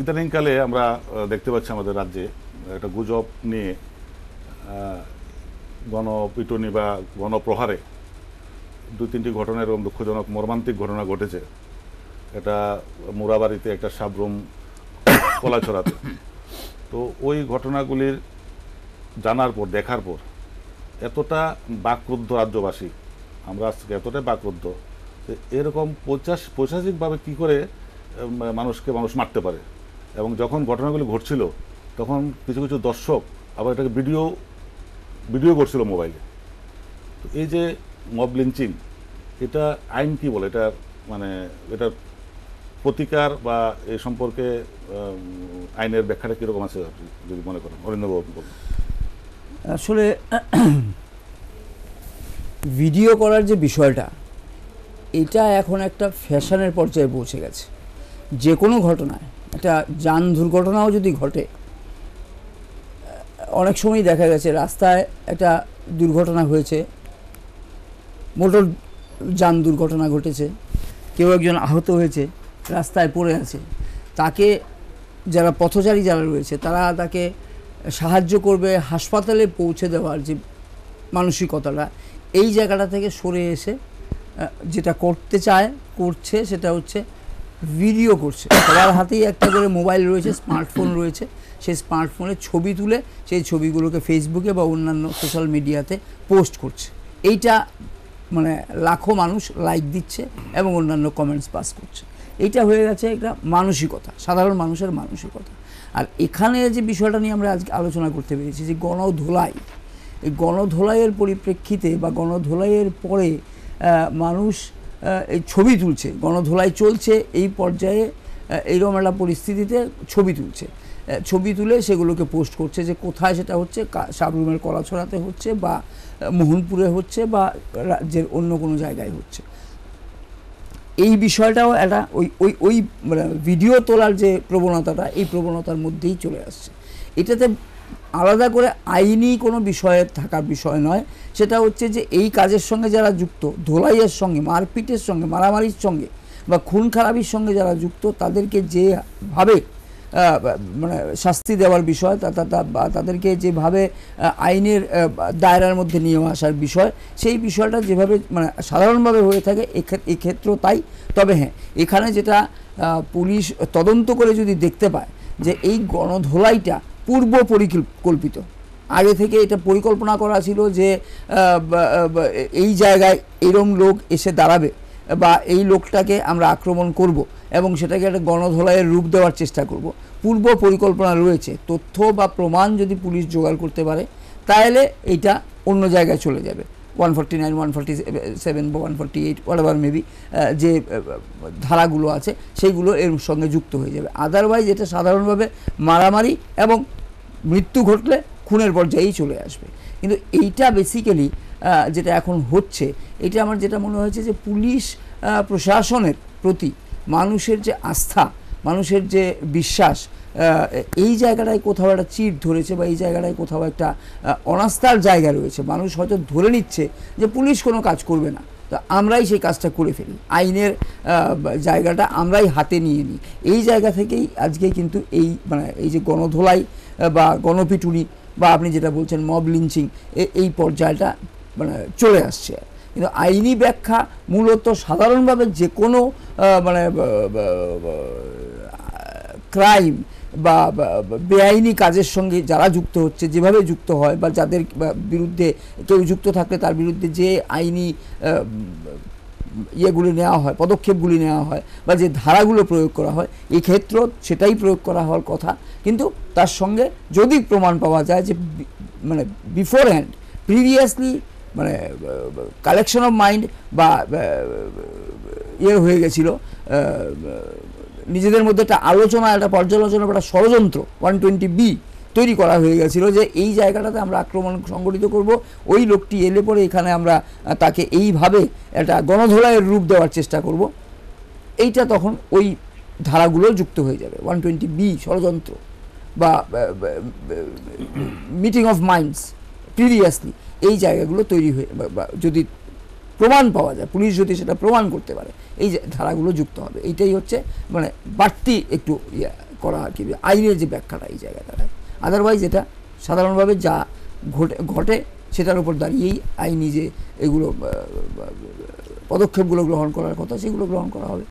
ইদানিংকালে আমরা দেখতে পাচ্ছি আমাদের রাজ্যে একটা গুজব নিয়ে গণপিটনি বা গণপ্রহারে দু তিনটি ঘটনা এরকম দুঃখজনক মর্মান্তিক ঘটনা ঘটেছে এটা মুরাবাড়িতে একটা সাবরুম কলাছড়াতে তো ওই ঘটনাগুলির জানার পর দেখার পর এতটা বাক্রুদ্ধ রাজ্যবাসী আমরা আজকে এতটাই বাক্রুদ্ধ এরকম পঁচাশ পৈশাচিকভাবে কী করে মানুষকে মানুষ মারতে পারে এবং যখন ঘটনাগুলো ঘটছিল তখন কিছু কিছু দর্শক আবার এটাকে ভিডিও ভিডিও করছিল মোবাইলে তো এই যে মব লিঞ্চিং এটা আইন কি বলে এটা মানে এটা প্রতিকার বা এ সম্পর্কে আইনের ব্যাখ্যাটা কীরকম আছে যদি মনে করেন অরিন্দবাবু বলুন আসলে ভিডিও করার যে বিষয়টা এটা এখন একটা ফ্যাশনের পর্যায়ে পৌঁছে গেছে যে কোনো ঘটনায় একটা যান দুর্ঘটনাও যদি ঘটে অনেক সময় দেখা গেছে রাস্তায় একটা দুর্ঘটনা হয়েছে মোটর যান দুর্ঘটনা ঘটেছে কেউ একজন আহত হয়েছে রাস্তায় পড়ে আছে তাকে যারা পথচারী যারা রয়েছে তারা তাকে সাহায্য করবে হাসপাতালে পৌঁছে দেওয়ার যে মানসিকতাটা এই জায়গাটা থেকে সরে এসে যেটা করতে চায় করছে সেটা হচ্ছে ভিডিও করছে সবার হাতেই একটা করে মোবাইল রয়েছে স্মার্টফোন রয়েছে সেই স্মার্টফোনে ছবি তুলে সেই ছবিগুলোকে ফেসবুকে বা অন্যান্য সোশ্যাল মিডিয়াতে পোস্ট করছে এইটা মানে লাখো মানুষ লাইক দিচ্ছে এবং অন্যান্য কমেন্টস পাস করছে এইটা হয়ে গেছে একটা মানসিকতা সাধারণ মানুষের মানসিকতা আর এখানে যে বিষয়টা নিয়ে আমরা আজকে আলোচনা করতে পেরেছি যে গণধোলাই এই গণধোলাইয়ের পরিপ্রেক্ষিতে বা গণধোলাইয়ের পরে মানুষ ছবি তুলছে গণধোলাই চলছে এই পর্যায়ে এইরকম একটা পরিস্থিতিতে ছবি তুলছে ছবি তুলে সেগুলোকে পোস্ট করছে যে কোথায় সেটা হচ্ছে সাবরুমের কলাছড়াতে হচ্ছে বা মোহনপুরে হচ্ছে বা রাজ্যের অন্য কোনো জায়গায় হচ্ছে এই বিষয়টাও একটা ওই ওই ওই ভিডিও মানে, তোলার যে প্রবণতাটা এই প্রবণতার মধ্যেই চলে আসছে এটাতে আলাদা করে আইনি কোনো বিষয়ে থাকার বিষয় নয় সেটা হচ্ছে যে এই কাজের সঙ্গে যারা যুক্ত ধোলাইয়ের সঙ্গে মারপিটের সঙ্গে মারামারির সঙ্গে বা খুন খারাপির সঙ্গে যারা যুক্ত তাদেরকে যেভাবে মানে শাস্তি দেওয়ার বিষয় তা তাদেরকে যেভাবে আইনের দায়রার মধ্যে নিয়ে আসার বিষয় সেই বিষয়টা যেভাবে মানে সাধারণভাবে হয়ে থাকে এক্ষেত্রেও তাই তবে হ্যাঁ এখানে যেটা পুলিশ তদন্ত করে যদি দেখতে পায় যে এই গণধোলাইটা পূর্ব পরিকল্পিত আগে থেকে এটা পরিকল্পনা করা ছিল যে এই জায়গায় এরম লোক এসে দাঁড়াবে বা এই লোকটাকে আমরা আক্রমণ করব এবং সেটাকে একটা গণধলায়ের রূপ দেওয়ার চেষ্টা করব পূর্ব পরিকল্পনা রয়েছে তথ্য বা প্রমাণ যদি পুলিশ জোগাড় করতে পারে তাহলে এইটা অন্য জায়গায় চলে যাবে one forty nine one forty seven বা one forty eight whatever maybe যে ধারাগুলো আছে সেইগুলো এর সঙ্গে যুক্ত হয়ে যাবে আদারওয়াইজ এটা সাধারণভাবে মারামারি এবং মৃত্যু ঘটলে খুনের পর্যায়েই চলে আসবে কিন্তু এইটা বেসিক্যালি যেটা এখন হচ্ছে এটা আমার যেটা মনে হয়েছে যে পুলিশ প্রশাসনের প্রতি মানুষের যে আস্থা মানুষের যে বিশ্বাস এই জায়গাটায় কোথাও একটা চিট ধরেছে বা এই জায়গাটায় কোথাও একটা অনাস্থার জায়গা রয়েছে মানুষ হয়তো ধরে নিচ্ছে যে পুলিশ কোনো কাজ করবে না তো আমরাই সেই কাজটা করে ফেলি আইনের জায়গাটা আমরাই হাতে নিয়ে নিই এই জায়গা থেকেই আজকে কিন্তু এই মানে এই যে গণধোলাই বা গণপিটুনি বা আপনি যেটা বলছেন মব লিঞ্চিং এই পর্যায়টা মানে চলে আসছে কিন্তু আইনি ব্যাখ্যা মূলত সাধারণভাবে যে কোনো মানে ক্রাইম বা বেআইনি কাজের সঙ্গে যারা যুক্ত হচ্ছে যেভাবে যুক্ত হয় বা যাদের বিরুদ্ধে কেউ যুক্ত থাকলে তার বিরুদ্ধে যে আইনি ইয়েগুলি নেওয়া হয় পদক্ষেপগুলি নেওয়া হয় বা যে ধারাগুলো প্রয়োগ করা হয় এক্ষেত্রেও সেটাই প্রয়োগ করা হওয়ার কথা কিন্তু তার সঙ্গে যদি প্রমাণ পাওয়া যায় যে মানে বিফোর হ্যান্ড প্রিভিয়াসলি মানে কালেকশন অফ মাইন্ড বা ইয়ে হয়ে গেছিলো নিজেদের মধ্যে একটা আলোচনা একটা পর্যালোচনা একটা ষড়যন্ত্র ওয়ান টোয়েন্টি বি তৈরি করা হয়ে গেছিলো যে এই জায়গাটাতে আমরা আক্রমণ সংগঠিত করব ওই লোকটি এলে পরে এখানে আমরা তাকে এইভাবে একটা গণধোলায়ের রূপ দেওয়ার চেষ্টা করব এইটা তখন ওই ধারাগুলো যুক্ত হয়ে যাবে ওয়ান টোয়েন্টি বি ষড়যন্ত্র বা মিটিং অফ মাইন্ডস প্রিভিয়াসলি এই জায়গাগুলো তৈরি হয়ে যদি প্রমাণ পাওয়া যায় পুলিশ যদি সেটা প্রমাণ করতে পারে এই যে ধারাগুলো যুক্ত হবে এইটাই হচ্ছে মানে বাড়তি একটু ইয়ে করা আর কি আইনের যে ব্যাখ্যাটা এই জায়গাটা আদারওয়াইজ এটা সাধারণভাবে যা ঘটে ঘটে সেটার উপর দাঁড়িয়েই আইনি যে এগুলো পদক্ষেপগুলো গ্রহণ করার কথা সেগুলো গ্রহণ করা হবে